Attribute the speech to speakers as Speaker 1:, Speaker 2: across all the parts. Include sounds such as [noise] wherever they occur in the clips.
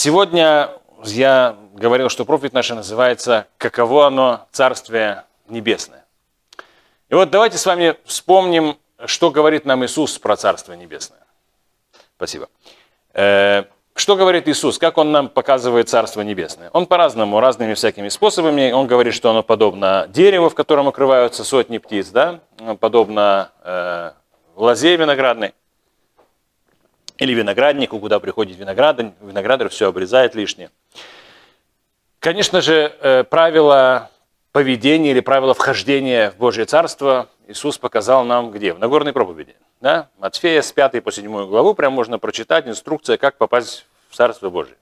Speaker 1: Сегодня я говорил, что проповедь наша называется «Каково оно Царствие Небесное?». И вот давайте с вами вспомним, что говорит нам Иисус про Царство Небесное. Спасибо. Э, что говорит Иисус? Как Он нам показывает Царство Небесное? Он по-разному, разными всякими способами. Он говорит, что оно подобно дереву, в котором укрываются сотни птиц, да? подобно э, лозе виноградной. Или винограднику, куда приходит виноград, виноградарь все обрезает лишнее. Конечно же, э, правила поведения или правила вхождения в Божье Царство Иисус показал нам где? В Нагорной проповеди. Да? Матфея с 5 по 7 главу прям можно прочитать инструкция, как попасть в Царство Божие.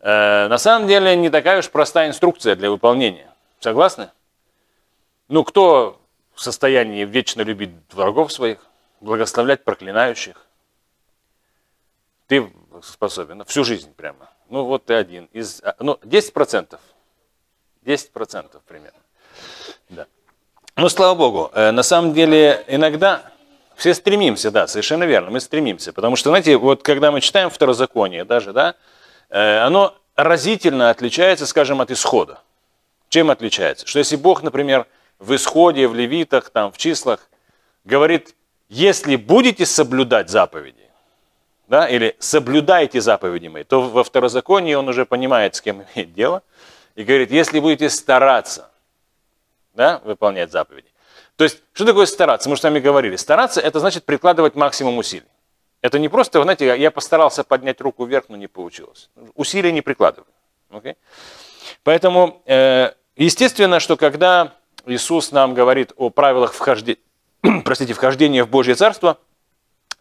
Speaker 1: Э, на самом деле не такая уж простая инструкция для выполнения. Согласны? Ну, кто в состоянии вечно любить врагов своих, благословлять проклинающих, ты способен, ну, всю жизнь прямо. Ну вот ты один из, а, ну 10%, 10% примерно. Да. Ну, слава богу, э, на самом деле иногда все стремимся, да, совершенно верно, мы стремимся, потому что, знаете, вот когда мы читаем второзаконие даже, да, э, оно разительно отличается, скажем, от исхода. Чем отличается? Что если Бог, например, в исходе, в левитах, там, в числах, говорит, если будете соблюдать заповеди, да, или соблюдайте заповеди мои, то во второзаконии он уже понимает, с кем имеет дело, и говорит, если будете стараться да, выполнять заповеди. То есть, что такое стараться? Мы же с вами говорили, стараться – это значит прикладывать максимум усилий. Это не просто, вы знаете, я постарался поднять руку вверх, но не получилось. Усилия не прикладываю. Okay? Поэтому, э, естественно, что когда Иисус нам говорит о правилах вхождения, [clears throat] простите, вхождения в Божье Царство –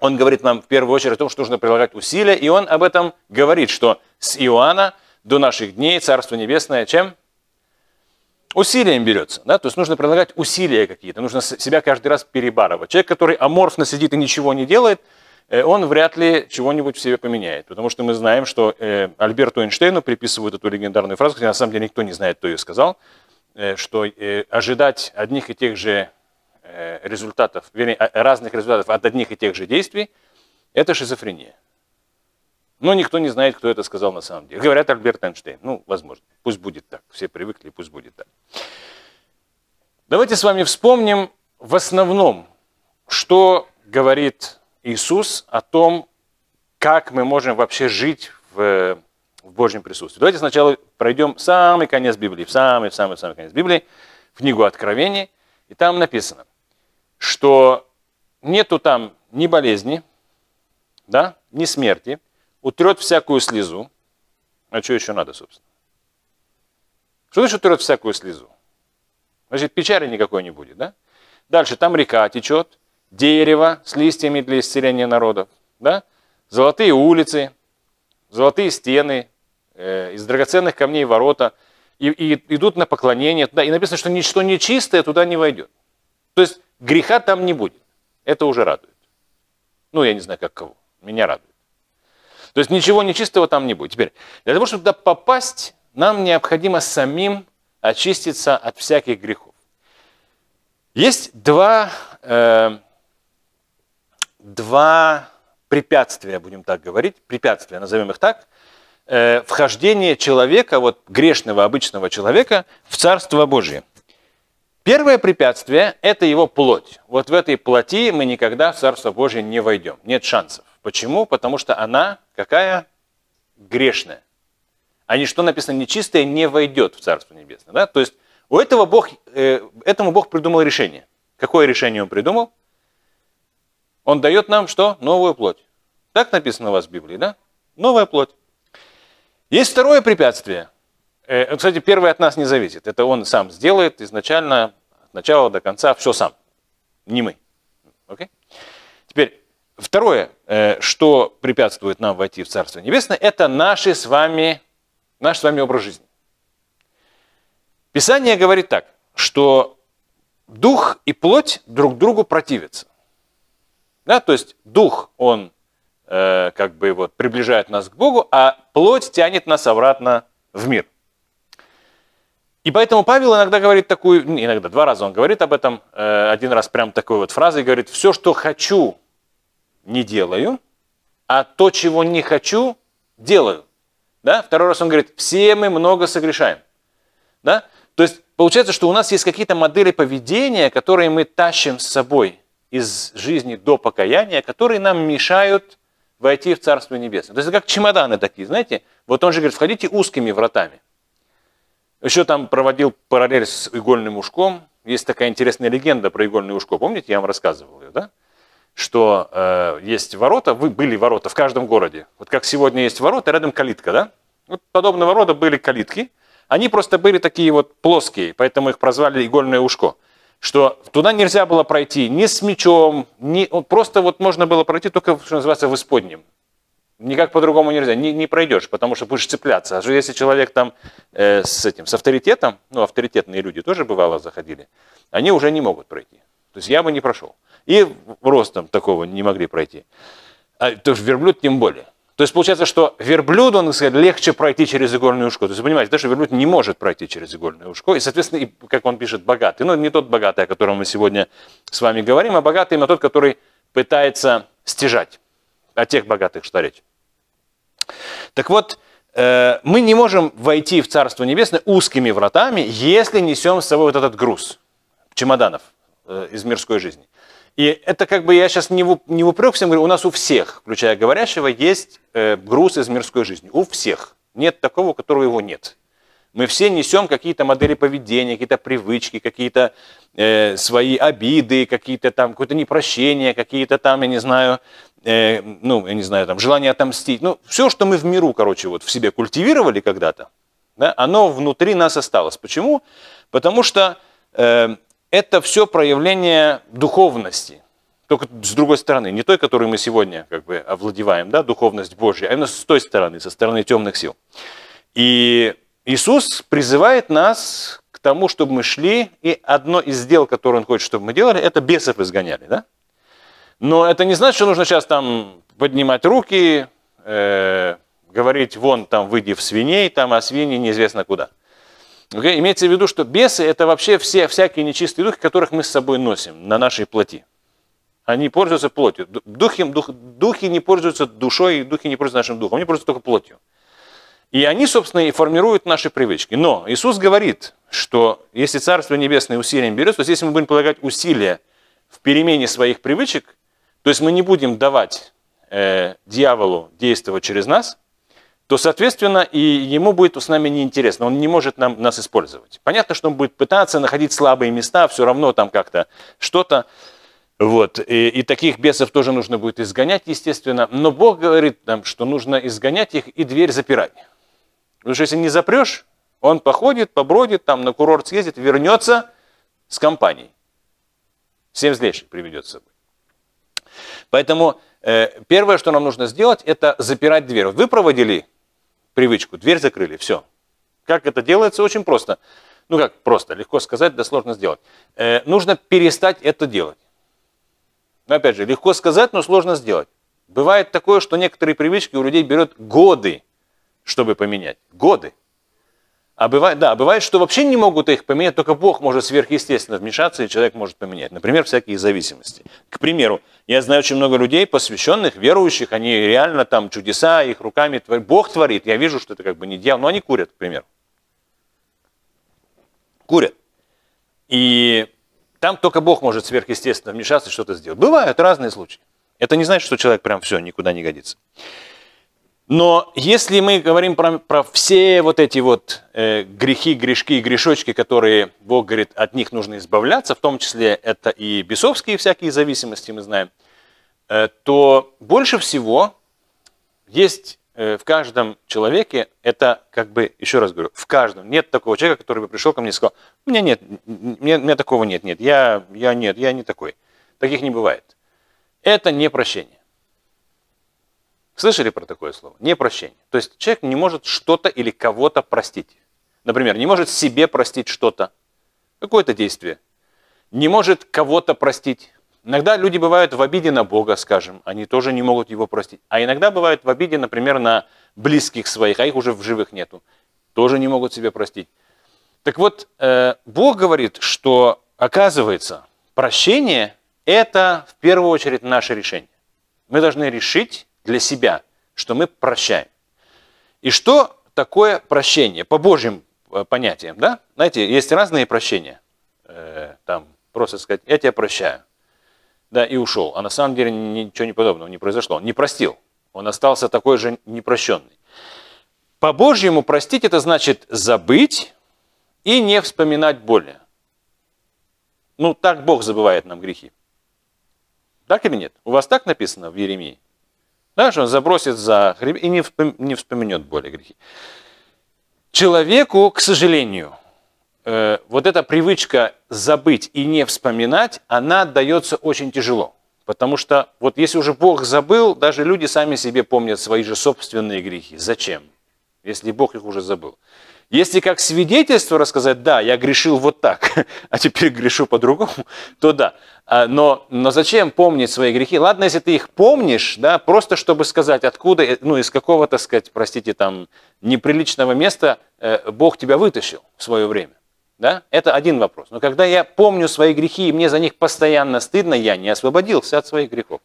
Speaker 1: он говорит нам в первую очередь о том, что нужно прилагать усилия, и он об этом говорит, что с Иоанна до наших дней Царство Небесное чем? Усилием берется, да, то есть нужно прилагать усилия какие-то, нужно себя каждый раз перебарывать. Человек, который аморфно сидит и ничего не делает, э, он вряд ли чего-нибудь в себе поменяет, потому что мы знаем, что э, Альберту Эйнштейну приписывают эту легендарную фразу, хотя на самом деле никто не знает, кто ее сказал, э, что ожидать одних и тех же Э, результатов, вернее, э, разных результатов от одних и тех же действий, это шизофрения. Но никто не знает, кто это сказал на самом деле. Говорят Альберт Эйнштейн. Ну, возможно. Пусть будет так. Все привыкли, пусть будет так. Давайте с вами вспомним в основном, что говорит Иисус о том, как мы можем вообще жить в, в Божьем присутствии. Давайте сначала пройдем самый конец Библии, в самый-самый-самый конец Библии, в книгу Откровений, и там написано что нету там ни болезни, да, ни смерти, утрет всякую слезу. А что еще надо, собственно? Что значит утрет всякую слезу? Значит, печали никакой не будет, да? Дальше там река течет, дерево с листьями для исцеления народов, да? Золотые улицы, золотые стены, э, из драгоценных камней ворота, и, и идут на поклонение туда. И написано, что ничто нечистое туда не войдет. То есть Греха там не будет. Это уже радует. Ну, я не знаю, как кого. Меня радует. То есть ничего нечистого там не будет. Теперь, для того, чтобы туда попасть, нам необходимо самим очиститься от всяких грехов. Есть два, э, два препятствия, будем так говорить, препятствия, назовем их так, э, вхождение человека, вот грешного обычного человека, в Царство Божие – Первое препятствие – это его плоть. Вот в этой плоти мы никогда в Царство Божие не войдем. Нет шансов. Почему? Потому что она какая? Грешная. А ничто написано нечистое не войдет в Царство Небесное. Да? То есть у этого Бог, э, этому Бог придумал решение. Какое решение он придумал? Он дает нам что? Новую плоть. Так написано у вас в Библии, да? Новая плоть. Есть второе препятствие – Э, ну, кстати, первый от нас не зависит. Это он сам сделает изначально, от начала до конца, все сам. Не мы. Okay? Теперь, второе, э, что препятствует нам войти в Царство Небесное, это наши с вами, наш с вами образ жизни. Писание говорит так, что дух и плоть друг другу противятся. Да, то есть дух, он э, как бы вот приближает нас к Богу, а плоть тянет нас обратно в мир. И поэтому Павел иногда говорит такую, иногда два раза он говорит об этом, э, один раз прям такой вот фразой говорит, все, что хочу, не делаю, а то, чего не хочу, делаю. Да? Второй раз он говорит, все мы много согрешаем. Да? То есть получается, что у нас есть какие-то модели поведения, которые мы тащим с собой из жизни до покаяния, которые нам мешают войти в Царство Небесное. То есть это как чемоданы такие, знаете, вот он же говорит, входите узкими вратами. Еще там проводил параллель с игольным ушком. Есть такая интересная легенда про игольное ушко. Помните, я вам рассказывал ее, да? Что э, есть ворота, вы, были ворота в каждом городе. Вот как сегодня есть ворота, рядом калитка, да? Вот подобного рода были калитки. Они просто были такие вот плоские, поэтому их прозвали игольное ушко. Что туда нельзя было пройти ни с мечом, ни... просто вот можно было пройти только, что называется, в исподнем. Никак по-другому нельзя, не, не пройдешь, потому что будешь цепляться. А же если человек там э, с этим, с авторитетом, ну, авторитетные люди тоже бывало заходили, они уже не могут пройти. То есть я бы не прошел. И ростом такого не могли пройти. А то есть верблюд тем более. То есть получается, что верблюд, он сказать, легче пройти через игольное ушко. То есть вы понимаете, даже верблюд не может пройти через игольное ушко. И, соответственно, и, как он пишет, богатый. Но ну, не тот богатый, о котором мы сегодня с вами говорим, а богатый именно тот, который пытается стяжать. О а тех богатых, что речь. Так вот, э, мы не можем войти в Царство Небесное узкими вратами, если несем с собой вот этот груз чемоданов э, из мирской жизни. И это как бы я сейчас не в, упрек всем говорю, у нас у всех, включая говорящего, есть э, груз из мирской жизни. У всех. Нет такого, у которого его нет. Мы все несем какие-то модели поведения, какие-то привычки, какие-то э, свои обиды, какие-то там, какое-то непрощение, какие-то там, я не знаю, э, ну, я не знаю, там, желание отомстить. Ну, все, что мы в миру, короче, вот в себе культивировали когда-то, да, оно внутри нас осталось. Почему? Потому что э, это все проявление духовности. Только с другой стороны, не той, которую мы сегодня как бы овладеваем, да, духовность Божья, а именно с той стороны, со стороны темных сил. И Иисус призывает нас к тому, чтобы мы шли, и одно из дел, которое Он хочет, чтобы мы делали, это бесов изгоняли, да? Но это не значит, что нужно сейчас там поднимать руки, э, говорить, вон там, выйди в свиней, там, а свиньи неизвестно куда. Okay? Имеется в виду, что бесы – это вообще все всякие нечистые духи, которых мы с собой носим на нашей плоти. Они пользуются плотью. Духи, дух, духи не пользуются душой, духи не пользуются нашим духом, они пользуются только плотью. И они, собственно, и формируют наши привычки. Но Иисус говорит, что если Царство Небесное усилием берет, то есть если мы будем полагать усилия в перемене своих привычек, то есть мы не будем давать э, дьяволу действовать через нас, то, соответственно, и ему будет с нами неинтересно, он не может нам, нас использовать. Понятно, что он будет пытаться находить слабые места, все равно там как-то что-то. Вот. И, и таких бесов тоже нужно будет изгонять, естественно. Но Бог говорит нам, что нужно изгонять их и дверь запирать. Потому что если не запрешь, он походит, побродит, там на курорт съездит, вернется с компанией. Семь злейших приведет с собой. Поэтому э, первое, что нам нужно сделать, это запирать дверь. Вы проводили привычку, дверь закрыли, все. Как это делается? Очень просто. Ну как просто, легко сказать, да сложно сделать. Э, нужно перестать это делать. Но опять же, легко сказать, но сложно сделать. Бывает такое, что некоторые привычки у людей берет годы чтобы поменять. Годы. А бывает, да, бывает, что вообще не могут их поменять, только Бог может сверхъестественно вмешаться, и человек может поменять. Например, всякие зависимости. К примеру, я знаю очень много людей, посвященных, верующих, они реально там чудеса, их руками творят. Бог творит, я вижу, что это как бы не дьявол, но они курят, к примеру. Курят. И там только Бог может сверхъестественно вмешаться и что-то сделать. Бывают разные случаи. Это не значит, что человек прям все, никуда не годится. Но если мы говорим про, про все вот эти вот э, грехи, грешки и грешочки, которые Бог говорит, от них нужно избавляться, в том числе это и бесовские всякие зависимости, мы знаем, э, то больше всего есть э, в каждом человеке, это как бы, еще раз говорю, в каждом. Нет такого человека, который бы пришел ко мне и сказал, у меня нет, мне, у такого нет, нет, я, я нет, я не такой. Таких не бывает. Это не прощение. Слышали про такое слово? Не прощение. То есть человек не может что-то или кого-то простить. Например, не может себе простить что-то, какое-то действие. Не может кого-то простить. Иногда люди бывают в обиде на Бога, скажем, они тоже не могут его простить. А иногда бывают в обиде, например, на близких своих, а их уже в живых нету. Тоже не могут себе простить. Так вот, э, Бог говорит, что, оказывается, прощение – это в первую очередь наше решение. Мы должны решить для себя, что мы прощаем. И что такое прощение? По Божьим э, понятиям, да? Знаете, есть разные прощения. Э, там просто сказать, я тебя прощаю. Да, и ушел. А на самом деле ничего не подобного не произошло. Он не простил. Он остался такой же непрощенный. По Божьему простить это значит забыть и не вспоминать более. Ну, так Бог забывает нам грехи. Так или нет? У вас так написано в Еремии? Что он забросит за хребет и не, вспом... не вспоминет боли грехи. Человеку, к сожалению, э, вот эта привычка забыть и не вспоминать, она дается очень тяжело. Потому что вот если уже Бог забыл, даже люди сами себе помнят свои же собственные грехи. Зачем? Если Бог их уже забыл. Если как свидетельство рассказать, да, я грешил вот так, [laughs] а теперь грешу по-другому, то да. А, но, но зачем помнить свои грехи? Ладно, если ты их помнишь, да, просто чтобы сказать, откуда, э, ну, из какого, так сказать, простите, там, неприличного места э, Бог тебя вытащил в свое время. Да? Это один вопрос. Но когда я помню свои грехи, и мне за них постоянно стыдно, я не освободился от своих грехов.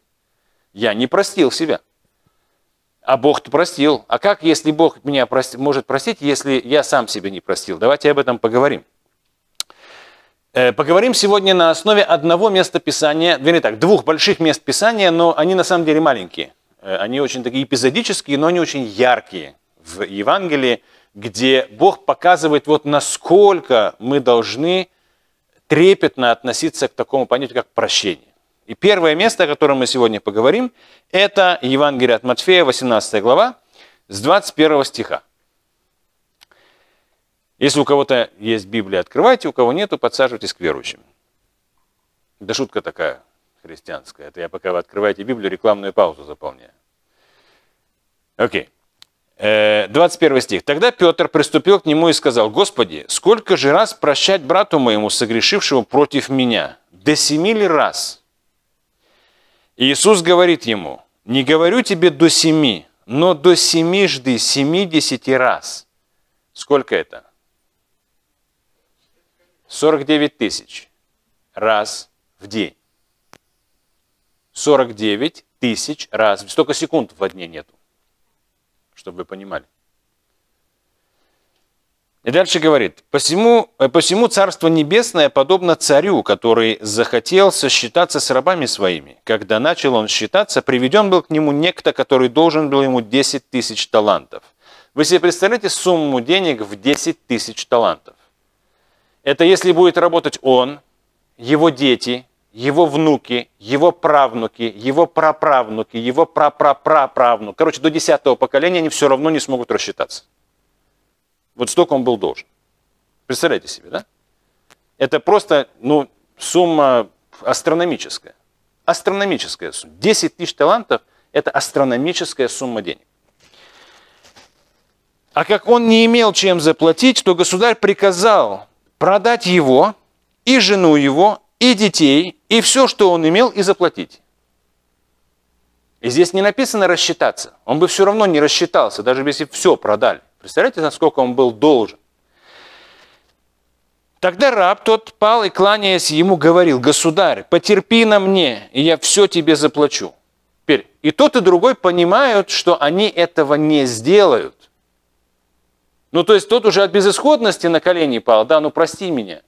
Speaker 1: Я не простил себя. А Бог-то простил. А как, если Бог меня прости, может простить, если я сам себя не простил? Давайте об этом поговорим. Э, поговорим сегодня на основе одного места Писания, вернее так, двух больших мест Писания, но они на самом деле маленькие. Э, они очень такие эпизодические, но они очень яркие в Евангелии, где Бог показывает, вот насколько мы должны трепетно относиться к такому понятию, как прощение. И первое место, о котором мы сегодня поговорим, это Евангелие от Матфея, 18 глава, с 21 стиха. Если у кого-то есть Библия, открывайте, у кого нету, подсаживайтесь к верующим. Да шутка такая христианская. Это я пока вы открываете Библию, рекламную паузу заполняю. Окей. Okay. Э, 21 стих. «Тогда Петр приступил к нему и сказал, «Господи, сколько же раз прощать брату моему, согрешившему против меня? До семи ли раз?» Иисус говорит ему, не говорю тебе до семи, но до семи жды, семидесяти раз. Сколько это? 49 тысяч раз в день. 49 тысяч раз. Столько секунд в дне нету, чтобы вы понимали. И дальше говорит, посему, э, посему Царство Небесное подобно царю, который захотел сосчитаться с рабами своими. Когда начал он считаться, приведен был к нему некто, который должен был ему 10 тысяч талантов. Вы себе представляете сумму денег в 10 тысяч талантов? Это если будет работать он, его дети, его внуки, его правнуки, его праправнуки, его прапраправнук. Короче, до 10 поколения они все равно не смогут рассчитаться. Вот столько он был должен. Представляете себе, да? Это просто, ну, сумма астрономическая. Астрономическая сумма. 10 тысяч талантов – это астрономическая сумма денег. А как он не имел чем заплатить, то государь приказал продать его, и жену его, и детей, и все, что он имел, и заплатить. И здесь не написано рассчитаться. Он бы все равно не рассчитался, даже если все продали. Представляете, насколько он был должен? Тогда раб тот пал и, кланяясь ему, говорил, «Государь, потерпи на мне, и я все тебе заплачу». Теперь и тот, и другой понимают, что они этого не сделают. Ну, то есть тот уже от безысходности на колени пал, да, ну прости меня.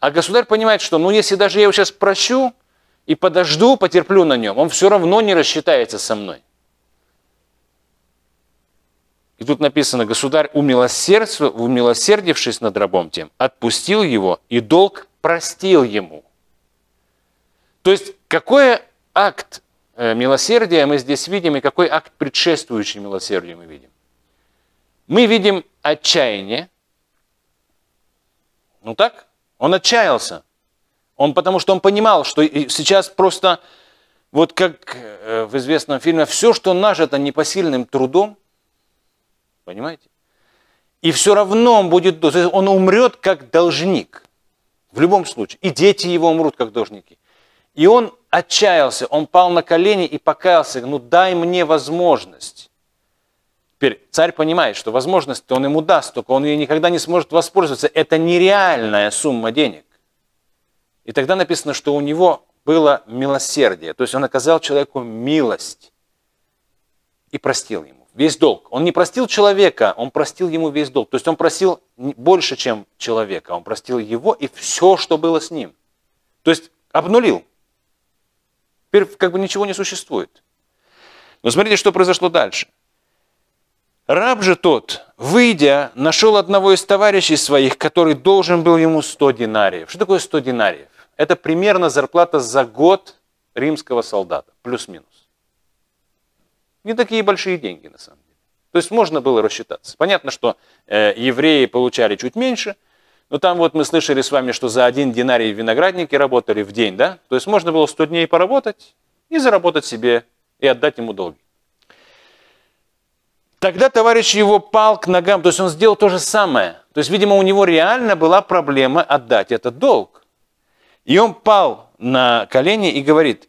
Speaker 1: А государь понимает, что ну если даже я его сейчас прощу и подожду, потерплю на нем, он все равно не рассчитается со мной. И тут написано, государь, умилосердство, умилосердившись над рабом тем, отпустил его и долг простил ему. То есть, какой акт э, милосердия мы здесь видим и какой акт предшествующий милосердию мы видим? Мы видим отчаяние. Ну так? Он отчаялся. Он потому что он понимал, что сейчас просто, вот как э, в известном фильме, все, что нажито непосильным трудом, Понимаете? И все равно он будет, он умрет как должник. В любом случае. И дети его умрут как должники. И он отчаялся, он пал на колени и покаялся. Ну дай мне возможность. Теперь царь понимает, что возможность-то он ему даст, только он ее никогда не сможет воспользоваться. Это нереальная сумма денег. И тогда написано, что у него было милосердие. То есть он оказал человеку милость и простил ему весь долг. Он не простил человека, он простил ему весь долг. То есть он просил больше, чем человека. Он простил его и все, что было с ним. То есть обнулил. Теперь как бы ничего не существует. Но смотрите, что произошло дальше. Раб же тот, выйдя, нашел одного из товарищей своих, который должен был ему 100 динариев. Что такое 100 динариев? Это примерно зарплата за год римского солдата, плюс-минус. Не такие большие деньги, на самом деле. То есть можно было рассчитаться. Понятно, что э, евреи получали чуть меньше, но там вот мы слышали с вами, что за один динарий виноградники работали в день, да? То есть можно было 100 дней поработать и заработать себе, и отдать ему долги. Тогда товарищ его пал к ногам, то есть он сделал то же самое. То есть, видимо, у него реально была проблема отдать этот долг. И он пал на колени и говорит,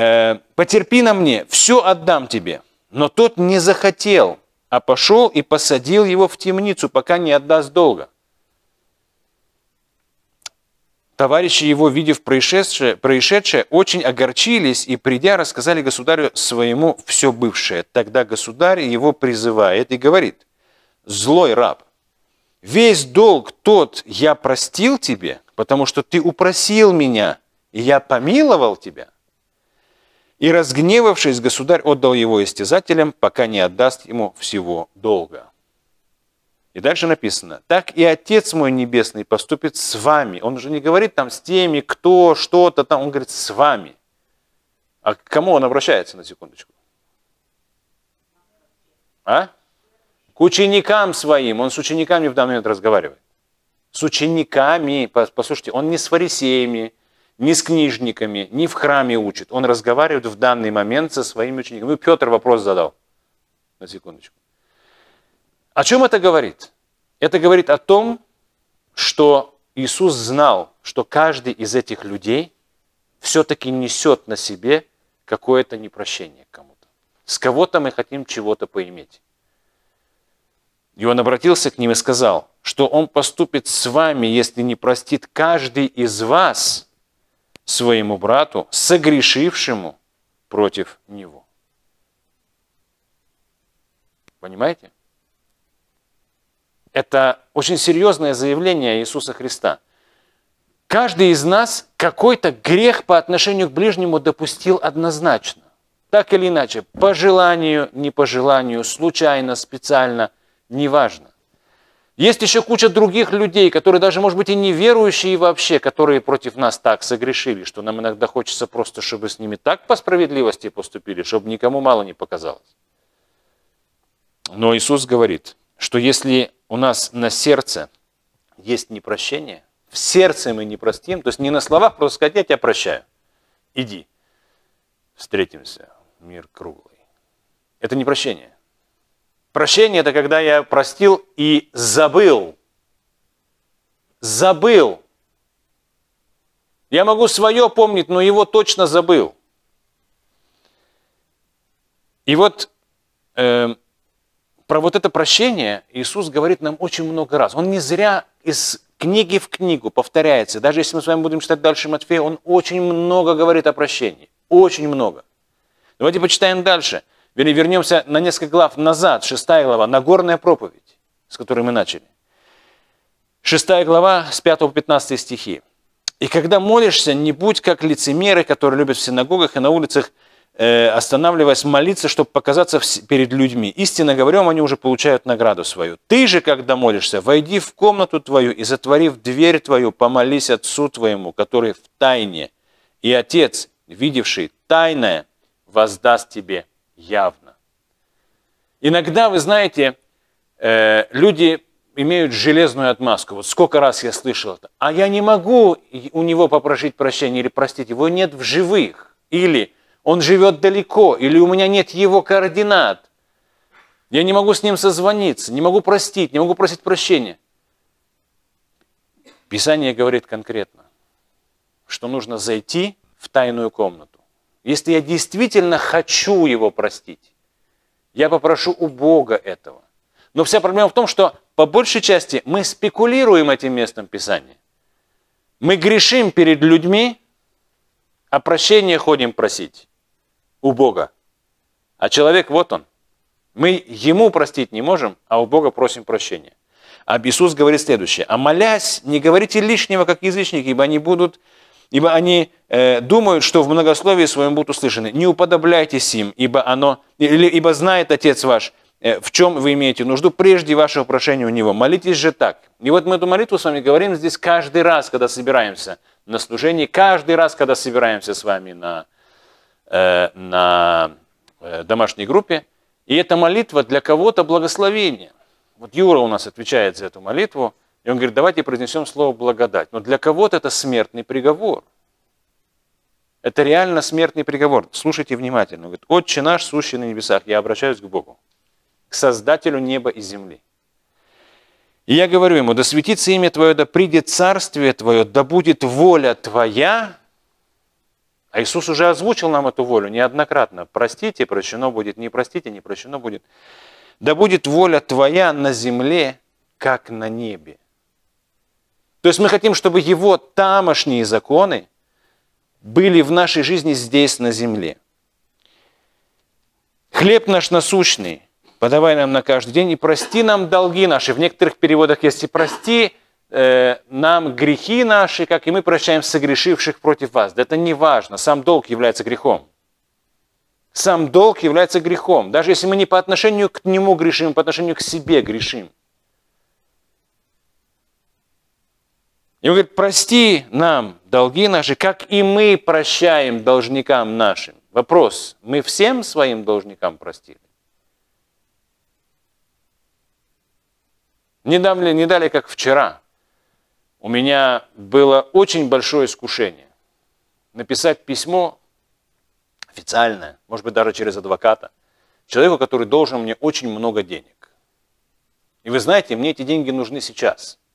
Speaker 1: Э, потерпи на мне, все отдам тебе. Но тот не захотел, а пошел и посадил его в темницу, пока не отдаст долга. Товарищи его, видев происшедшее, происшедшее, очень огорчились и, придя, рассказали государю своему все бывшее. Тогда государь его призывает и говорит, «Злой раб, весь долг тот я простил тебе, потому что ты упросил меня, и я помиловал тебя». И, разгневавшись, государь отдал его истязателям, пока не отдаст ему всего долга. И дальше написано, так и Отец мой Небесный поступит с вами. Он уже не говорит там с теми, кто, что-то там, он говорит с вами. А к кому он обращается, на секундочку? А? К ученикам своим. Он с учениками в данный момент разговаривает. С учениками, послушайте, он не с фарисеями, ни с книжниками, ни в храме учит. Он разговаривает в данный момент со своими учениками. Ну, Петр вопрос задал. На секундочку. О чем это говорит? Это говорит о том, что Иисус знал, что каждый из этих людей все-таки несет на себе какое-то непрощение кому-то. С кого-то мы хотим чего-то поиметь. И он обратился к ним и сказал, что он поступит с вами, если не простит каждый из вас – своему брату, согрешившему против него. Понимаете? Это очень серьезное заявление Иисуса Христа. Каждый из нас какой-то грех по отношению к ближнему допустил однозначно. Так или иначе, по желанию, не по желанию, случайно, специально, неважно. Есть еще куча других людей, которые даже, может быть, и неверующие вообще, которые против нас так согрешили, что нам иногда хочется просто, чтобы с ними так по справедливости поступили, чтобы никому мало не показалось. Но Иисус говорит, что если у нас на сердце есть непрощение, в сердце мы не простим, то есть не на словах просто сказать, я а тебя прощаю, иди, встретимся, мир круглый. Это не прощение. Прощение – это когда я простил и забыл. Забыл. Я могу свое помнить, но его точно забыл. И вот э, про вот это прощение Иисус говорит нам очень много раз. Он не зря из книги в книгу повторяется. Даже если мы с вами будем читать дальше Матфея, он очень много говорит о прощении. Очень много. Давайте почитаем дальше. Вернемся на несколько глав назад, 6 глава, Нагорная проповедь, с которой мы начали. 6 глава, с 5 по 15 стихи. «И когда молишься, не будь как лицемеры, которые любят в синагогах и на улицах, э, останавливаясь молиться, чтобы показаться перед людьми. Истинно говорю, они уже получают награду свою. Ты же, когда молишься, войди в комнату твою и, затворив дверь твою, помолись Отцу твоему, который в тайне, и Отец, видевший тайное, воздаст тебе явно. Иногда, вы знаете, э, люди имеют железную отмазку. Вот сколько раз я слышал это. А я не могу у него попросить прощения или простить, его нет в живых. Или он живет далеко, или у меня нет его координат. Я не могу с ним созвониться, не могу простить, не могу просить прощения. Писание говорит конкретно, что нужно зайти в тайную комнату если я действительно хочу его простить, я попрошу у Бога этого. Но вся проблема в том, что по большей части мы спекулируем этим местом Писания. Мы грешим перед людьми, а прощения ходим просить у Бога. А человек вот он. Мы ему простить не можем, а у Бога просим прощения. А Иисус говорит следующее. «А молясь, не говорите лишнего, как язычники, ибо они будут ибо они э, думают, что в многословии своем будут услышаны. Не уподобляйтесь им, ибо, оно, ибо знает Отец ваш, э, в чем вы имеете нужду прежде вашего прошения у Него. Молитесь же так. И вот мы эту молитву с вами говорим здесь каждый раз, когда собираемся на служении, каждый раз, когда собираемся с вами на, э, на э, домашней группе. И эта молитва для кого-то благословение. Вот Юра у нас отвечает за эту молитву – и он говорит, давайте произнесем слово благодать. Но для кого-то это смертный приговор. Это реально смертный приговор. Слушайте внимательно. Он говорит, Отче наш, сущий на небесах, я обращаюсь к Богу, к Создателю неба и земли. И я говорю ему, да светится имя Твое, да придет царствие Твое, да будет воля Твоя. А Иисус уже озвучил нам эту волю неоднократно. Простите, прощено будет, не простите, не прощено будет. Да будет воля Твоя на земле, как на небе. То есть мы хотим, чтобы его тамошние законы были в нашей жизни здесь, на земле. Хлеб наш насущный, подавай нам на каждый день, и прости нам долги наши. В некоторых переводах есть и прости э, нам грехи наши, как и мы прощаем согрешивших против вас. Да это не важно, сам долг является грехом. Сам долг является грехом. Даже если мы не по отношению к нему грешим, а по отношению к себе грешим. И он говорит, прости нам долги наши, как и мы прощаем должникам нашим. Вопрос, мы всем своим должникам простили? Не дали, не дали, как вчера. У меня было очень большое искушение написать письмо официальное, может быть, даже через адвоката, человеку, который должен мне очень много денег. И вы знаете, мне эти деньги нужны сейчас –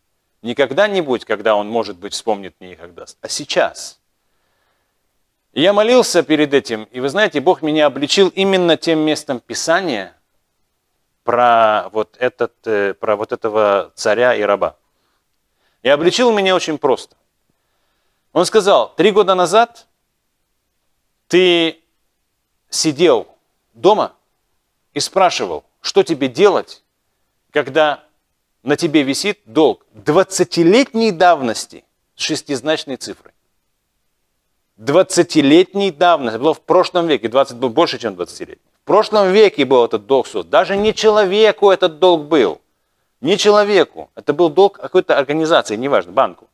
Speaker 1: не когда-нибудь, когда он, может быть, вспомнит мне и когда, а сейчас. И я молился перед этим, и вы знаете, Бог меня обличил именно тем местом Писания про вот, этот, э, про вот этого царя и раба. И обличил меня очень просто. Он сказал, три года назад ты сидел дома и спрашивал, что тебе делать, когда на тебе висит долг 20-летней давности с шестизначной цифрой. 20-летней давности. Было в прошлом веке. 20 был больше, чем 20 лет. В прошлом веке был этот долг создан. Даже не человеку этот долг был. Не человеку. Это был долг какой-то организации, неважно, банку.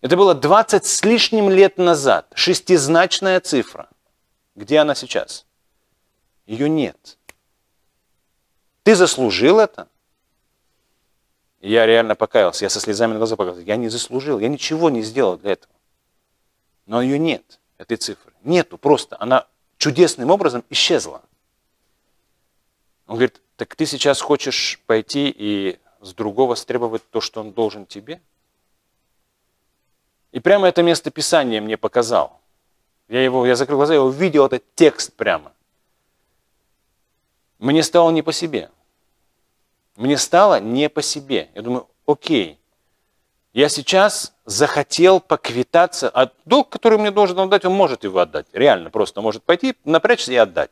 Speaker 1: Это было 20 с лишним лет назад. Шестизначная цифра. Где она сейчас? Ее нет. Ты заслужил это? я реально покаялся, я со слезами на глаза покаялся. Я не заслужил, я ничего не сделал для этого. Но ее нет, этой цифры. Нету просто. Она чудесным образом исчезла. Он говорит, так ты сейчас хочешь пойти и с другого стребовать то, что он должен тебе? И прямо это место Писания мне показал. Я, его, я закрыл глаза, я увидел этот текст прямо. Мне стало не по себе. Мне стало не по себе. Я думаю, окей, я сейчас захотел поквитаться. А долг, который мне должен отдать, он может его отдать. Реально, просто может пойти, напрячься и отдать.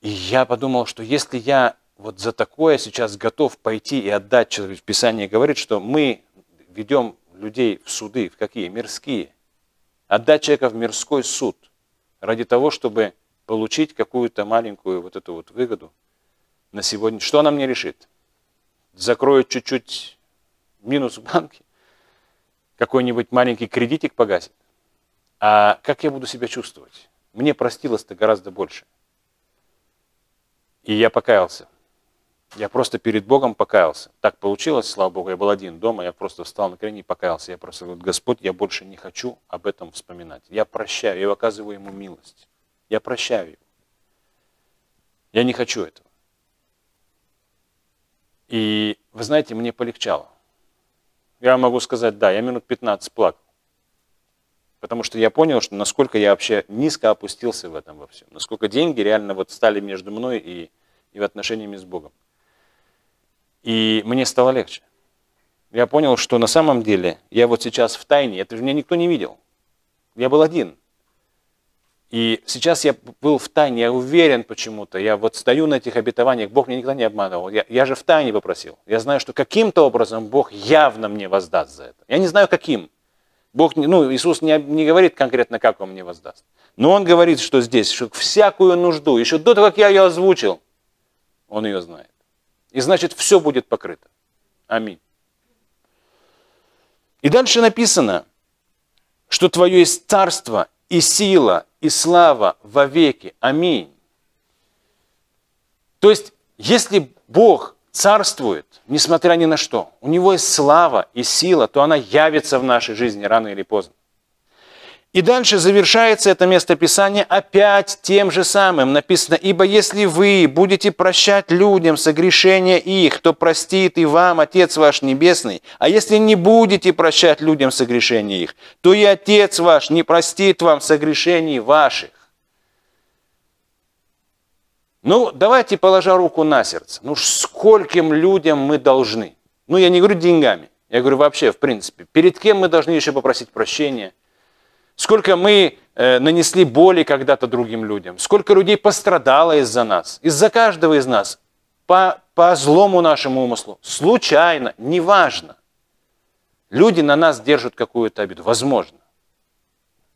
Speaker 1: И я подумал, что если я вот за такое сейчас готов пойти и отдать человеку, Писание говорит, что мы ведем людей в суды, в какие? Мирские. Отдать человека в мирской суд ради того, чтобы получить какую-то маленькую вот эту вот выгоду – на сегодня, что она мне решит? Закроет чуть-чуть минус в банке? Какой-нибудь маленький кредитик погасит? А как я буду себя чувствовать? Мне простилось-то гораздо больше. И я покаялся. Я просто перед Богом покаялся. Так получилось, слава Богу, я был один дома, я просто встал на колени и покаялся. Я просто говорю, Господь, я больше не хочу об этом вспоминать. Я прощаю, я оказываю Ему милость. Я прощаю Его. Я не хочу этого. И, вы знаете, мне полегчало. Я могу сказать, да, я минут 15 плакал. Потому что я понял, что насколько я вообще низко опустился в этом во всем. Насколько деньги реально вот стали между мной и, и в отношениями с Богом. И мне стало легче. Я понял, что на самом деле я вот сейчас в тайне, это же меня никто не видел. Я был один. И сейчас я был в тайне, я уверен почему-то, я вот стою на этих обетованиях, Бог меня никогда не обманывал, я, я же в тайне попросил. Я знаю, что каким-то образом Бог явно мне воздаст за это. Я не знаю каким. Бог, ну, Иисус не, не говорит конкретно, как Он мне воздаст. Но Он говорит, что здесь, что всякую нужду, еще до того, как я ее озвучил, Он ее знает. И значит, все будет покрыто. Аминь. И дальше написано, что твое есть царство и сила и слава во веки. Аминь. То есть, если Бог царствует, несмотря ни на что, у Него есть слава и сила, то она явится в нашей жизни рано или поздно. И дальше завершается это местописание опять тем же самым. Написано, «Ибо если вы будете прощать людям согрешения их, то простит и вам Отец ваш Небесный. А если не будете прощать людям согрешения их, то и Отец ваш не простит вам согрешений ваших». Ну, давайте, положа руку на сердце, ну скольким людям мы должны? Ну, я не говорю деньгами, я говорю вообще, в принципе, перед кем мы должны еще попросить прощения – сколько мы э, нанесли боли когда-то другим людям, сколько людей пострадало из-за нас, из-за каждого из нас, по, по злому нашему умыслу, случайно, неважно. Люди на нас держат какую-то обиду, возможно.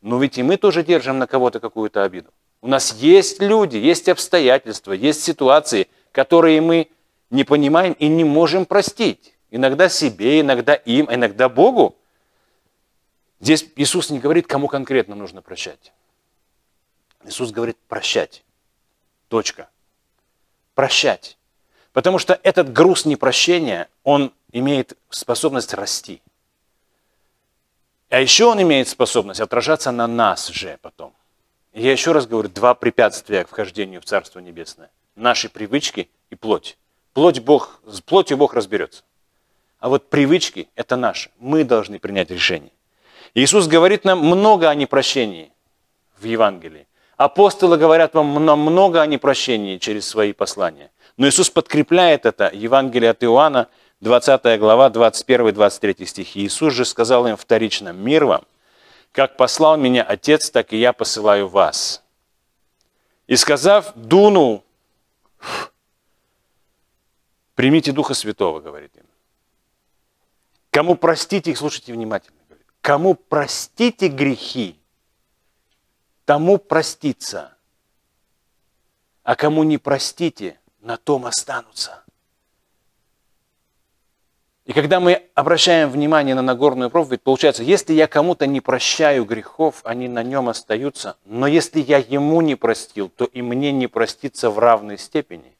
Speaker 1: Но ведь и мы тоже держим на кого-то какую-то обиду. У нас есть люди, есть обстоятельства, есть ситуации, которые мы не понимаем и не можем простить. Иногда себе, иногда им, иногда Богу. Здесь Иисус не говорит, кому конкретно нужно прощать. Иисус говорит прощать. Точка. Прощать. Потому что этот груз непрощения, он имеет способность расти. А еще он имеет способность отражаться на нас же потом. я еще раз говорю, два препятствия к вхождению в Царство Небесное. Наши привычки и плоть. Плоть Бог, с плотью Бог разберется. А вот привычки – это наши. Мы должны принять решение. Иисус говорит нам много о непрощении в Евангелии. Апостолы говорят вам нам много о непрощении через свои послания. Но Иисус подкрепляет это. Евангелие от Иоанна, 20 глава, 21-23 стихи. Иисус же сказал им вторично, «Мир вам, как послал меня Отец, так и я посылаю вас». И сказав, дунул, примите Духа Святого, говорит им. Кому простите их, слушайте внимательно. Кому простите грехи, тому простится. А кому не простите, на том останутся. И когда мы обращаем внимание на Нагорную проповедь, получается, если я кому-то не прощаю грехов, они на нем остаются, но если я ему не простил, то и мне не простится в равной степени.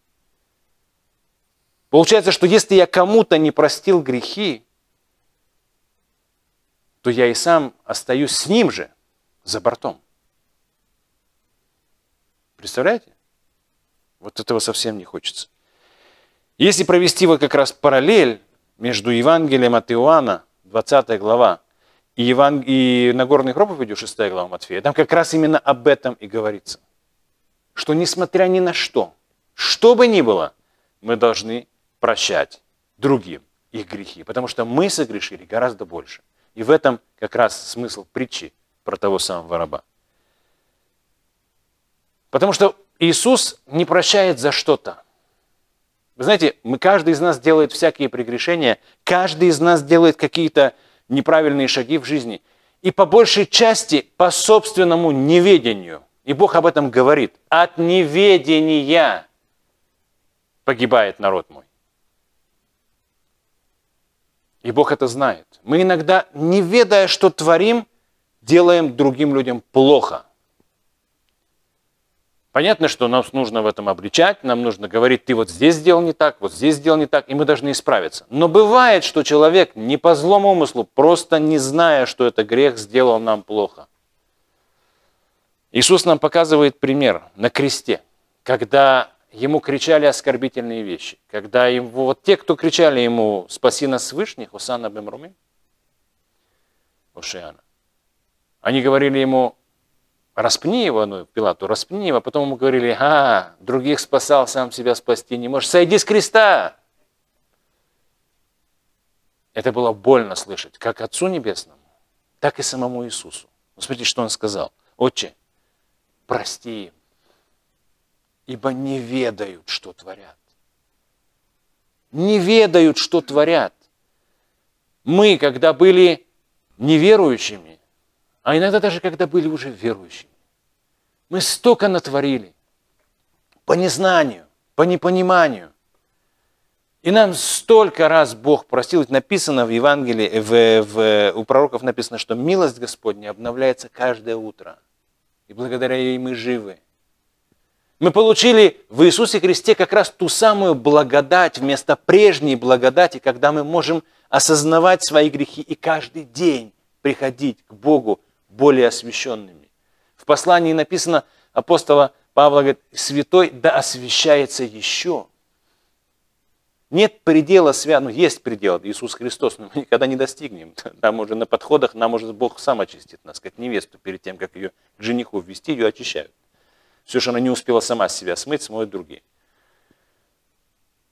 Speaker 1: Получается, что если я кому-то не простил грехи, то я и сам остаюсь с ним же за бортом. Представляете? Вот этого совсем не хочется. Если провести вот как раз параллель между Евангелием от Иоанна, 20 глава, и, Еван... и Нагорной проповедью, 6 глава Матфея, там как раз именно об этом и говорится. Что несмотря ни на что, что бы ни было, мы должны прощать другим их грехи, потому что мы согрешили гораздо больше – и в этом как раз смысл притчи про того самого раба. Потому что Иисус не прощает за что-то. Вы знаете, мы, каждый из нас делает всякие прегрешения, каждый из нас делает какие-то неправильные шаги в жизни. И по большей части по собственному неведению. И Бог об этом говорит. От неведения погибает народ мой. И Бог это знает. Мы иногда, не ведая, что творим, делаем другим людям плохо. Понятно, что нам нужно в этом обличать, нам нужно говорить, ты вот здесь сделал не так, вот здесь сделал не так, и мы должны исправиться. Но бывает, что человек не по злому умыслу, просто не зная, что это грех, сделал нам плохо. Иисус нам показывает пример на кресте, когда ему кричали оскорбительные вещи, когда его вот те, кто кричали ему «Спаси нас свышних», «Усана бемруми», Лушиана. Они говорили ему, распни его, ну, Пилату, распни его. Потом ему говорили, а, других спасал, сам себя спасти не можешь. Сойди с креста! Это было больно слышать, как Отцу Небесному, так и самому Иисусу. Но ну, смотрите, что он сказал. Отче, прости им, ибо не ведают, что творят. Не ведают, что творят. Мы, когда были неверующими, а иногда даже когда были уже верующими. Мы столько натворили по незнанию, по непониманию. И нам столько раз Бог простил. Ведь написано в Евангелии, э, в, в, у пророков написано, что милость Господня обновляется каждое утро. И благодаря ей мы живы мы получили в Иисусе Христе как раз ту самую благодать вместо прежней благодати, когда мы можем осознавать свои грехи и каждый день приходить к Богу более освященными. В послании написано, апостола Павла говорит, святой да освящается еще. Нет предела святости, ну есть предел, Иисус Христос, но мы никогда не достигнем. Там [laughs] уже на подходах нам уже Бог сам очистит нас, как невесту, перед тем, как ее к жениху ввести, ее очищают. Все, что она не успела сама себя смыть, смоют другие.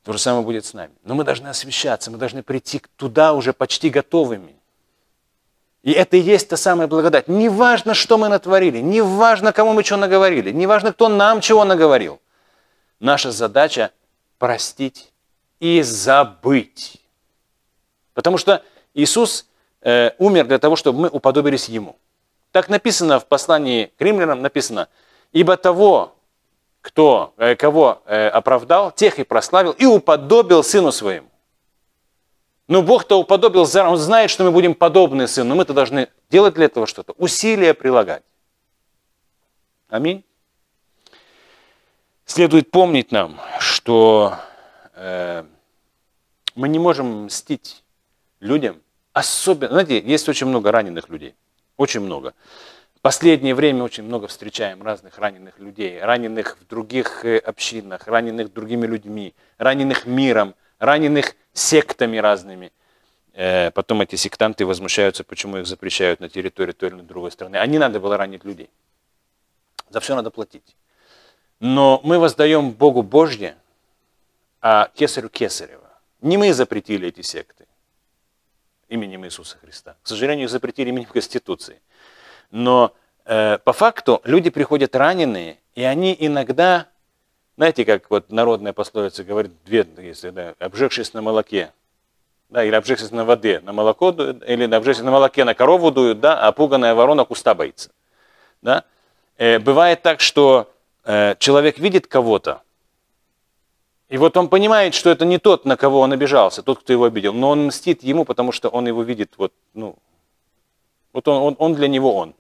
Speaker 1: То же самое будет с нами. Но мы должны освещаться, мы должны прийти туда уже почти готовыми. И это и есть та самая благодать. Не важно, что мы натворили, не важно, кому мы что наговорили, не важно, кто нам чего наговорил. Наша задача – простить и забыть. Потому что Иисус э, умер для того, чтобы мы уподобились Ему. Так написано в послании к римлянам, написано – Ибо того, кто, э, кого э, оправдал, тех и прославил, и уподобил сыну своему. Но Бог-то уподобил, он знает, что мы будем подобны сыну, но мы-то должны делать для этого что-то, усилия прилагать. Аминь. Следует помнить нам, что э, мы не можем мстить людям, особенно, знаете, есть очень много раненых людей, очень много последнее время очень много встречаем разных раненых людей, раненых в других э, общинах, раненых другими людьми, раненых миром, раненых сектами разными. Э, потом эти сектанты возмущаются, почему их запрещают на территории той или другой страны. А не надо было ранить людей. За все надо платить. Но мы воздаем Богу Божье, а кесарю кесарева. Не мы запретили эти секты именем Иисуса Христа. К сожалению, их запретили именем Конституции – но э, по факту люди приходят раненые, и они иногда, знаете, как вот народная пословица говорит, две, если, да, обжегшись на молоке, да, или обжегшись на воде, на молоко, дуют, или обжегшись на молоке, на корову дуют, да, а пуганая ворона куста боится. Да? Э, бывает так, что э, человек видит кого-то, и вот он понимает, что это не тот, на кого он обижался, тот, кто его обидел, но он мстит ему, потому что он его видит, вот, ну, вот он, он, он для него он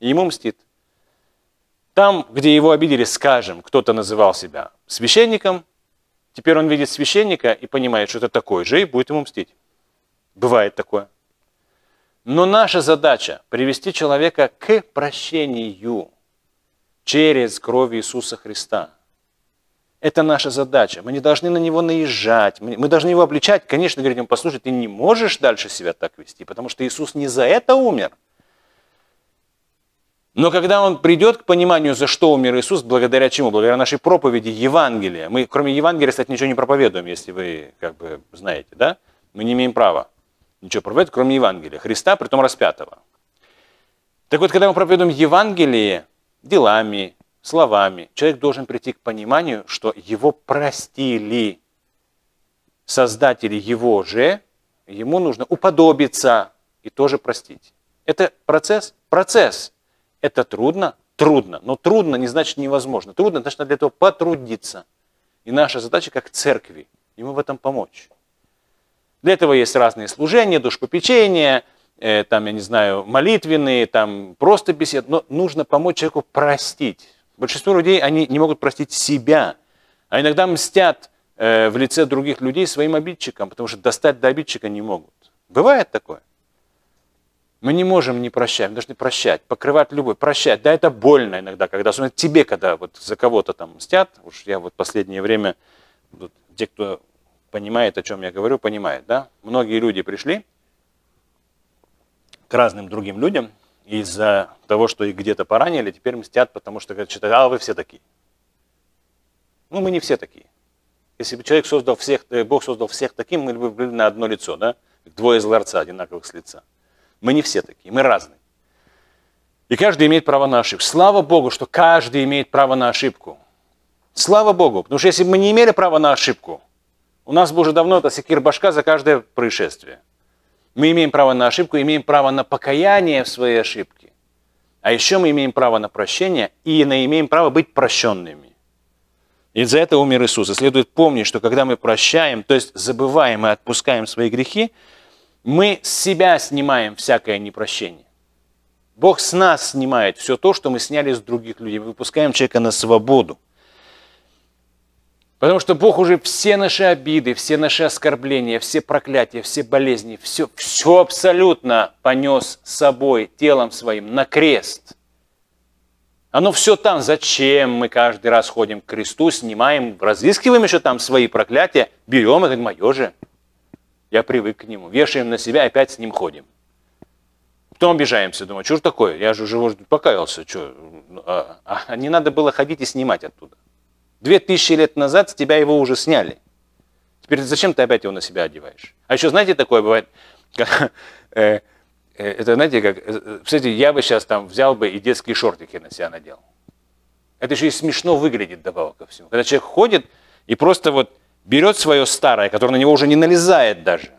Speaker 1: и ему мстит. Там, где его обидели, скажем, кто-то называл себя священником, теперь он видит священника и понимает, что это такой же, и будет ему мстить. Бывает такое. Но наша задача – привести человека к прощению через кровь Иисуса Христа. Это наша задача. Мы не должны на него наезжать. Мы должны его обличать. Конечно, говорить ему, послушай, ты не можешь дальше себя так вести, потому что Иисус не за это умер – но когда он придет к пониманию, за что умер Иисус, благодаря чему? Благодаря нашей проповеди Евангелия. Мы, кроме Евангелия, кстати, ничего не проповедуем, если вы как бы знаете, да? Мы не имеем права ничего проповедовать, кроме Евангелия. Христа, притом распятого. Так вот, когда мы проповедуем Евангелие делами, словами, человек должен прийти к пониманию, что его простили создатели его же, ему нужно уподобиться и тоже простить. Это процесс? Процесс. Это трудно? Трудно. Но трудно не значит невозможно. Трудно, значит, надо для этого потрудиться. И наша задача как церкви, ему в этом помочь. Для этого есть разные служения, душпопечения, э, там, я не знаю, молитвенные, там, просто беседы. Но нужно помочь человеку простить. Большинство людей, они не могут простить себя. А иногда мстят э, в лице других людей своим обидчикам, потому что достать до обидчика не могут. Бывает такое? Мы не можем не прощать, мы должны прощать, покрывать любовь, прощать. Да, это больно иногда, когда, особенно тебе, когда вот за кого-то там мстят, уж я вот последнее время, вот, те, кто понимает, о чем я говорю, понимает, да? Многие люди пришли к разным другим людям из-за того, что их где-то поранили, теперь мстят, потому что говорят, что а вы все такие. Ну, мы не все такие. Если бы человек создал всех, э, Бог создал всех таким, мы бы были на одно лицо, да? Двое из ларца, одинаковых с лица. Мы не все такие, мы разные. И каждый имеет право на ошибку. Слава Богу, что каждый имеет право на ошибку. Слава Богу, потому что если бы мы не имели права на ошибку, у нас бы уже давно это секир башка за каждое происшествие. Мы имеем право на ошибку, имеем право на покаяние в своей ошибке. А еще мы имеем право на прощение и имеем право быть прощенными. И за это умер Иисус. И следует помнить, что когда мы прощаем, то есть забываем и отпускаем свои грехи, мы с себя снимаем всякое непрощение. Бог с нас снимает все то, что мы сняли с других людей. Выпускаем человека на свободу. Потому что Бог уже все наши обиды, все наши оскорбления, все проклятия, все болезни, все, все абсолютно понес с собой, телом своим, на крест. Оно все там. Зачем мы каждый раз ходим к кресту, снимаем, разыскиваем еще там свои проклятия, берем и говорим, мое же. Я привык к нему. Вешаем на себя, опять с ним ходим. Потом обижаемся, думаю, чур такое, я же уже покаялся, что? А, а не надо было ходить и снимать оттуда. Две тысячи лет назад с тебя его уже сняли. Теперь зачем ты опять его на себя одеваешь? А еще знаете, такое бывает, э, э, это знаете, как, э, кстати, я бы сейчас там взял бы и детские шортики на себя надел. Это еще и смешно выглядит добавок ко всему. Когда человек ходит и просто вот берет свое старое, которое на него уже не налезает даже,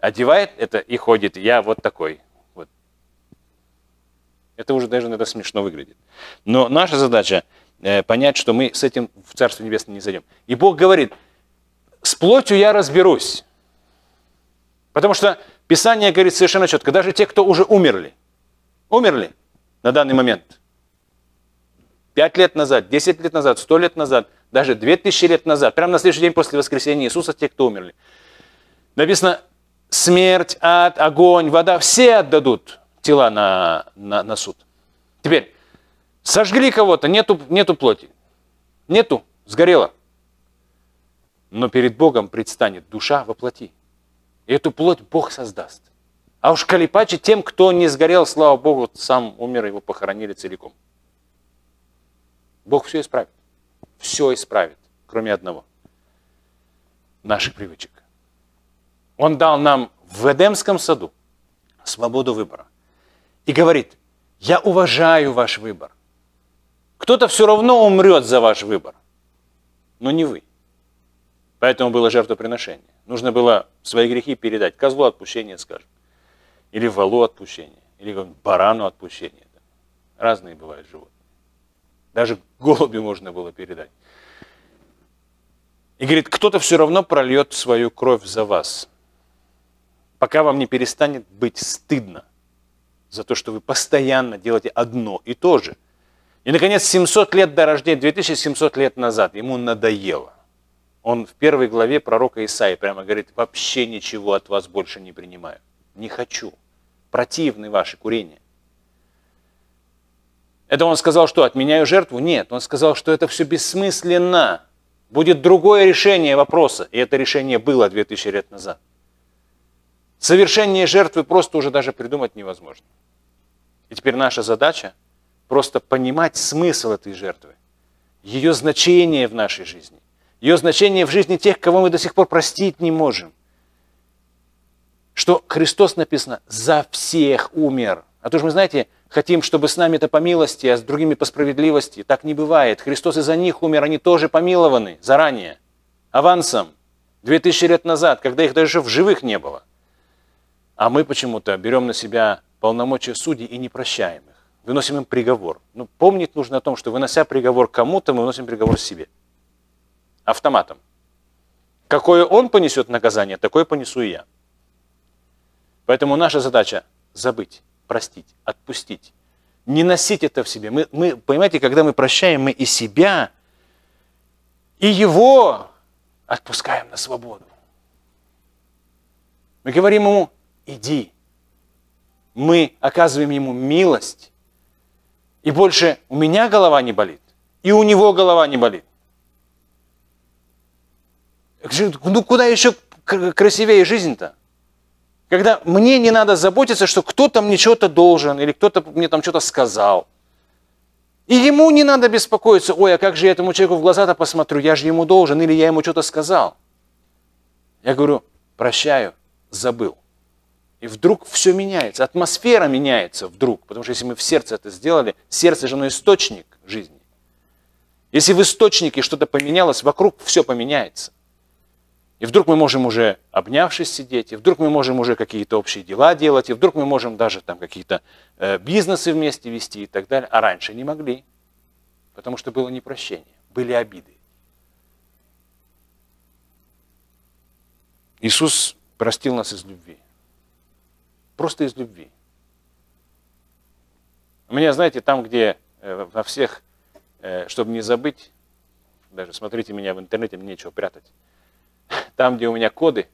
Speaker 1: одевает это и ходит, я вот такой. Вот. Это уже даже иногда смешно выглядит. Но наша задача э, понять, что мы с этим в Царство Небесное не зайдем. И Бог говорит, с плотью я разберусь. Потому что Писание говорит совершенно четко, даже те, кто уже умерли, умерли на данный момент – 5 лет назад, 10 лет назад, 100 лет назад, даже 2000 лет назад, прямо на следующий день после воскресения Иисуса, те, кто умерли. Написано, смерть, ад, огонь, вода, все отдадут тела на, на, на суд. Теперь, сожгли кого-то, нету, нету плоти, нету, сгорело. Но перед Богом предстанет душа во плоти. И эту плоть Бог создаст. А уж калипачи тем, кто не сгорел, слава Богу, сам умер, его похоронили целиком. Бог все исправит. Все исправит, кроме одного. Наших привычек. Он дал нам в Эдемском саду свободу выбора. И говорит, я уважаю ваш выбор. Кто-то все равно умрет за ваш выбор, но не вы. Поэтому было жертвоприношение. Нужно было свои грехи передать. Козлу отпущение, скажем. Или валу отпущение. Или барану отпущение. Разные бывают животные. Даже голуби можно было передать. И говорит, кто-то все равно прольет свою кровь за вас, пока вам не перестанет быть стыдно за то, что вы постоянно делаете одно и то же. И, наконец, 700 лет до рождения, 2700 лет назад, ему надоело. Он в первой главе пророка Исаи прямо говорит, вообще ничего от вас больше не принимаю. Не хочу. Противны ваши курения. Это он сказал, что отменяю жертву? Нет, он сказал, что это все бессмысленно. Будет другое решение вопроса. И это решение было 2000 лет назад. Совершение жертвы просто уже даже придумать невозможно. И теперь наша задача просто понимать смысл этой жертвы, ее значение в нашей жизни, ее значение в жизни тех, кого мы до сих пор простить не можем. Что Христос написано, за всех умер. А то же мы, знаете, хотим, чтобы с нами это по милости, а с другими по справедливости. Так не бывает. Христос и за них умер, они тоже помилованы заранее, авансом, 2000 лет назад, когда их даже в живых не было. А мы почему-то берем на себя полномочия судей и не прощаем их. Выносим им приговор. Ну, помнить нужно о том, что вынося приговор кому-то, мы выносим приговор себе. Автоматом. Какое он понесет наказание, такое понесу и я. Поэтому наша задача – забыть простить, отпустить. Не носить это в себе. Мы, мы, понимаете, когда мы прощаем, мы и себя, и его отпускаем на свободу. Мы говорим ему, иди. Мы оказываем ему милость. И больше у меня голова не болит, и у него голова не болит. Ну куда еще красивее жизнь-то? Когда мне не надо заботиться, что кто-то мне что-то должен, или кто-то мне там что-то сказал. И ему не надо беспокоиться, ой, а как же я этому человеку в глаза-то посмотрю, я же ему должен, или я ему что-то сказал. Я говорю, прощаю, забыл. И вдруг все меняется, атмосфера меняется вдруг, потому что если мы в сердце это сделали, сердце же оно источник жизни. Если в источнике что-то поменялось, вокруг все поменяется. И вдруг мы можем уже, обнявшись, сидеть, и вдруг мы можем уже какие-то общие дела делать, и вдруг мы можем даже там какие-то э, бизнесы вместе вести и так далее. А раньше не могли, потому что было не прощение, были обиды. Иисус простил нас из любви. Просто из любви. У меня, знаете, там, где э, во всех, э, чтобы не забыть, даже смотрите меня в интернете, мне нечего прятать, там, где у меня коды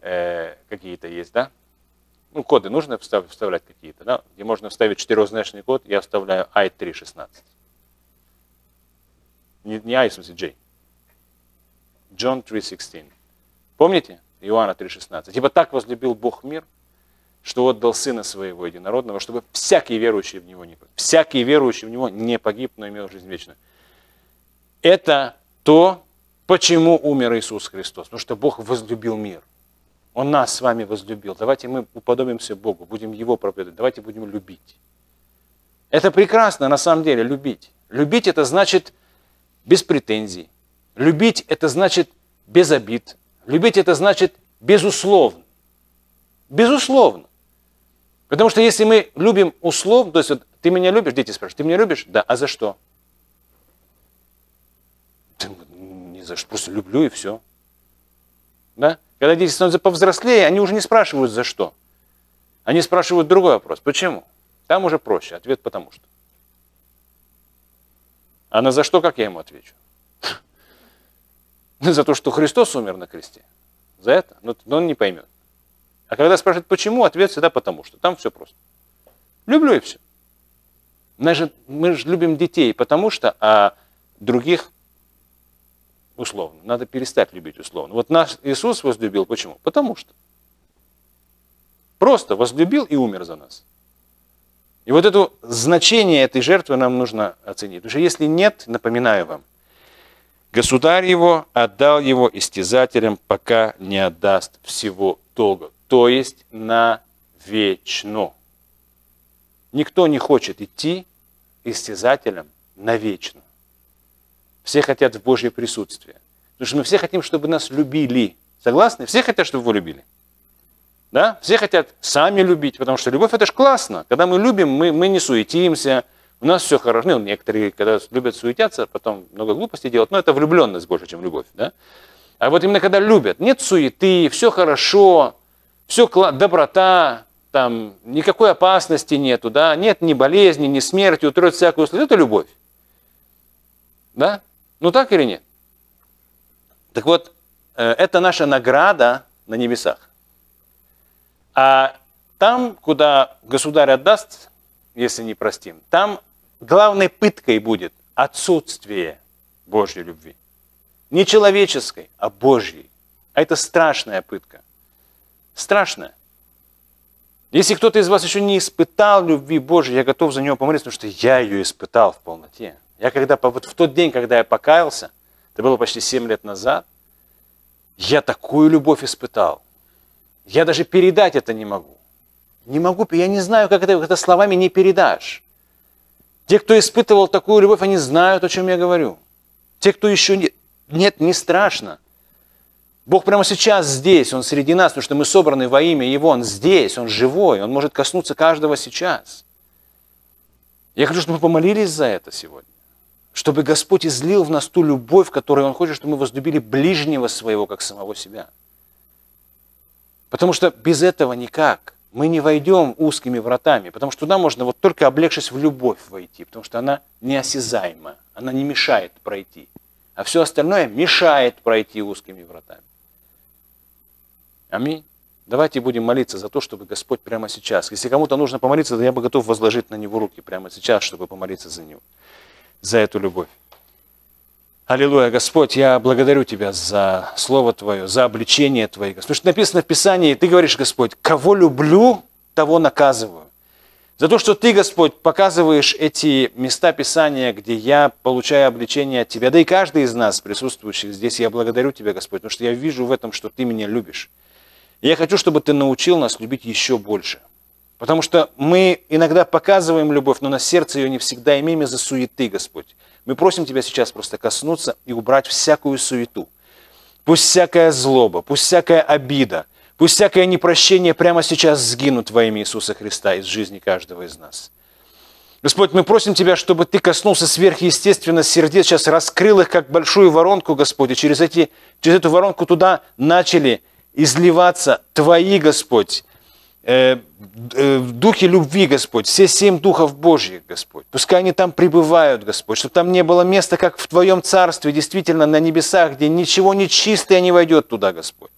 Speaker 1: э, какие-то есть, да, ну, коды нужно вставлять какие-то, да, где можно вставить четырехзначный код, я вставляю i316. Не, не i, в смысле, j. John 3.16. Помните? Иоанна 3.16. Типа так возлюбил Бог мир, что отдал Сына Своего Единородного, чтобы всякий верующий в Него не погиб. Всякий верующий в Него не погиб, но имел жизнь вечную. Это то, Почему умер Иисус Христос? Потому что Бог возлюбил мир. Он нас с вами возлюбил. Давайте мы уподобимся Богу, будем Его проповедовать, давайте будем любить. Это прекрасно на самом деле, любить. Любить это значит без претензий. Любить это значит без обид. Любить это значит безусловно. Безусловно. Потому что если мы любим условно, то есть вот, ты меня любишь, дети спрашивают, ты меня любишь? Да, а за что? за что просто люблю и все. Да? Когда дети становятся повзрослее, они уже не спрашивают за что. Они спрашивают другой вопрос. Почему? Там уже проще. Ответ потому что. А на за что, как я ему отвечу? [laughs] За то, что Христос умер на кресте. За это? Ну, но он не поймет. А когда спрашивают почему, ответ всегда потому что. Там все просто. Люблю и все. Мы же, мы же любим детей потому что, а других условно. Надо перестать любить условно. Вот наш Иисус возлюбил. Почему? Потому что. Просто возлюбил и умер за нас. И вот это значение этой жертвы нам нужно оценить. Потому что если нет, напоминаю вам, государь его отдал его истязателям, пока не отдаст всего долга. То есть на вечно. Никто не хочет идти истязателям на вечно. Все хотят в Божье присутствие. Потому что мы все хотим, чтобы нас любили. Согласны? Все хотят, чтобы его любили. Да? Все хотят сами любить, потому что любовь это же классно. Когда мы любим, мы, мы не суетимся, у нас все хорошо. Ну, некоторые, когда любят суетятся, потом много глупостей делают, но это влюбленность больше, чем любовь. Да? А вот именно когда любят, нет суеты, все хорошо, все доброта, там никакой опасности нету, да, нет ни болезни, ни смерти, утроит всякую слезу, это любовь. Да? Ну так или нет? Так вот, э, это наша награда на небесах. А там, куда государь отдаст, если не простим, там главной пыткой будет отсутствие Божьей любви. Не человеческой, а Божьей. А это страшная пытка. Страшная. Если кто-то из вас еще не испытал любви Божьей, я готов за него помолиться, потому что я ее испытал в полноте. Я когда, вот в тот день, когда я покаялся, это было почти 7 лет назад, я такую любовь испытал. Я даже передать это не могу. Не могу, я не знаю, как это, это словами не передашь. Те, кто испытывал такую любовь, они знают, о чем я говорю. Те, кто еще не... Нет, не страшно. Бог прямо сейчас здесь, Он среди нас, потому что мы собраны во имя Его, Он здесь, Он живой, Он может коснуться каждого сейчас. Я хочу, чтобы мы помолились за это сегодня чтобы Господь излил в нас ту любовь, которую Он хочет, чтобы мы возлюбили ближнего своего, как самого себя. Потому что без этого никак. Мы не войдем узкими вратами, потому что туда можно вот только облегшись в любовь войти, потому что она неосязаема, она не мешает пройти. А все остальное мешает пройти узкими вратами. Аминь. Давайте будем молиться за то, чтобы Господь прямо сейчас. Если кому-то нужно помолиться, то я бы готов возложить на него руки прямо сейчас, чтобы помолиться за него за эту любовь. Аллилуйя, Господь, я благодарю Тебя за Слово Твое, за обличение Твое. Потому что написано в Писании, Ты говоришь, Господь, кого люблю, того наказываю. За то, что Ты, Господь, показываешь эти места Писания, где я получаю обличение от Тебя, да и каждый из нас, присутствующих здесь, я благодарю Тебя, Господь, потому что я вижу в этом, что Ты меня любишь. И я хочу, чтобы Ты научил нас любить еще больше – Потому что мы иногда показываем любовь, но на сердце ее не всегда имеем из-за суеты, Господь. Мы просим Тебя сейчас просто коснуться и убрать всякую суету. Пусть всякая злоба, пусть всякая обида, пусть всякое непрощение прямо сейчас сгинут во имя Иисуса Христа из жизни каждого из нас. Господь, мы просим Тебя, чтобы Ты коснулся сверхъестественно сердец, сейчас раскрыл их, как большую воронку, Господь, и через, эти, через эту воронку туда начали изливаться Твои, Господь, в э, э, духе любви, Господь, все семь духов Божьих, Господь. Пускай они там пребывают, Господь, чтобы там не было места, как в Твоем Царстве, действительно, на небесах, где ничего нечистое не войдет туда, Господь.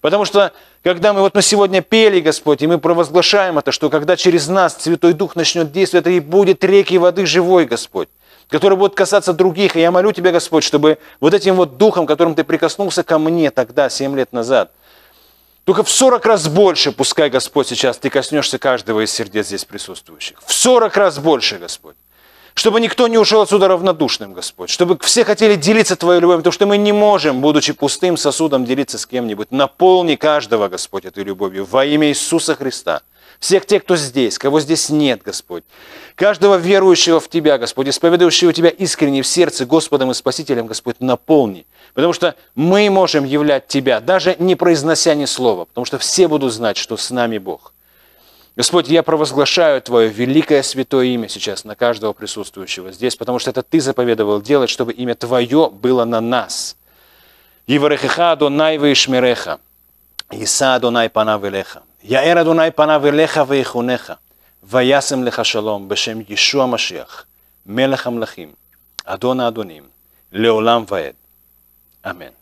Speaker 1: Потому что, когда мы вот мы сегодня пели, Господь, и мы провозглашаем это, что когда через нас Святой Дух начнет действовать, это и будет реки воды живой, Господь, которые будут касаться других. И я молю Тебя, Господь, чтобы вот этим вот Духом, которым Ты прикоснулся ко мне тогда, семь лет назад – только в 40 раз больше, пускай, Господь, сейчас ты коснешься каждого из сердец здесь присутствующих. В 40 раз больше, Господь. Чтобы никто не ушел отсюда равнодушным, Господь. Чтобы все хотели делиться Твоей любовью, потому что мы не можем, будучи пустым сосудом, делиться с кем-нибудь. Наполни каждого, Господь, этой любовью во имя Иисуса Христа всех тех, кто здесь, кого здесь нет, Господь, каждого верующего в Тебя, Господь, исповедующего Тебя искренне в сердце Господом и Спасителем, Господь, наполни. Потому что мы можем являть Тебя, даже не произнося ни слова, потому что все будут знать, что с нами Бог. Господь, я провозглашаю Твое великое святое имя сейчас на каждого присутствующего здесь, потому что это Ты заповедовал делать, чтобы имя Твое было на нас. Иварехеха Донай Вишмиреха, Иса Донай Панавелеха. יאר אדוני פניו אליך ויחונך, וישם לך שלום בשם ישוע המשיח, מלך המלכים, אדון האדונים, לעולם ועד. אמן.